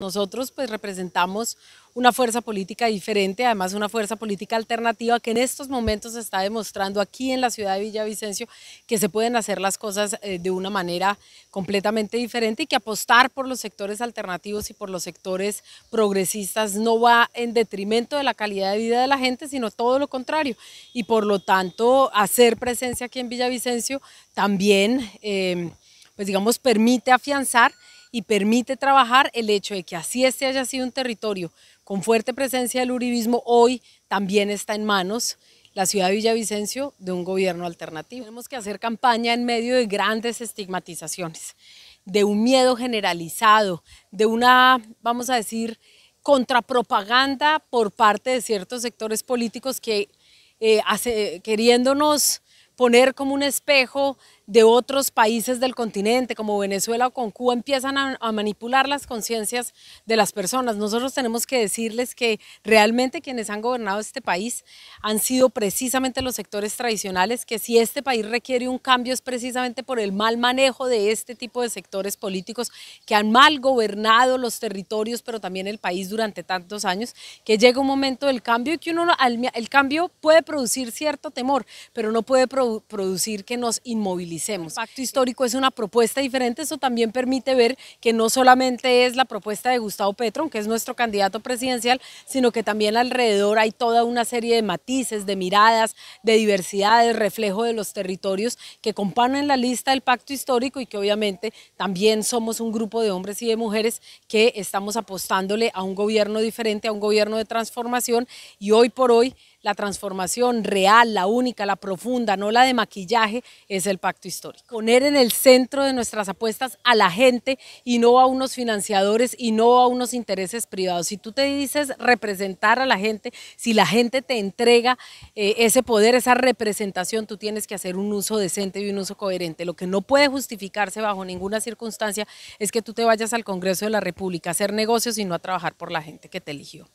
Nosotros pues representamos una fuerza política diferente, además una fuerza política alternativa que en estos momentos está demostrando aquí en la ciudad de Villavicencio que se pueden hacer las cosas eh, de una manera completamente diferente y que apostar por los sectores alternativos y por los sectores progresistas no va en detrimento de la calidad de vida de la gente, sino todo lo contrario. Y por lo tanto, hacer presencia aquí en Villavicencio también, eh, pues digamos, permite afianzar y permite trabajar el hecho de que así este haya sido un territorio con fuerte presencia del uribismo, hoy también está en manos la ciudad de Villavicencio de un gobierno alternativo. Tenemos que hacer campaña en medio de grandes estigmatizaciones, de un miedo generalizado, de una, vamos a decir, contrapropaganda por parte de ciertos sectores políticos que eh, queriéndonos poner como un espejo de otros países del continente, como Venezuela o con Cuba, empiezan a, manipular las conciencias de las personas. Nosotros tenemos que decirles que realmente quienes han gobernado este país han sido precisamente los sectores tradicionales, que si este país requiere un cambio es precisamente por el mal manejo de este tipo de sectores políticos que han mal gobernado los territorios, pero también el país durante tantos años, que llega un momento del cambio y que uno, el cambio puede producir cierto temor, pero no puede producir que nos inmovilicemos el pacto histórico es una propuesta diferente, eso también permite ver que no solamente es la propuesta de Gustavo Petro, que es nuestro candidato presidencial, sino que también alrededor hay toda una serie de matices, de miradas, de diversidades, reflejo de los territorios que componen la lista del pacto histórico y que obviamente también somos un grupo de hombres y de mujeres que estamos apostándole a un gobierno diferente, a un gobierno de transformación y hoy por hoy la transformación real, la única, la profunda, no la de maquillaje, es el pacto histórico. Poner en el centro de nuestras apuestas a la gente y no a unos financiadores y no a unos intereses privados. Si tú te dices representar a la gente, si la gente te entrega eh, ese poder, esa representación, tú tienes que hacer un uso decente y un uso coherente. Lo que no puede justificarse bajo ninguna circunstancia es que tú te vayas al Congreso de la República a hacer negocios y no a trabajar por la gente que te eligió.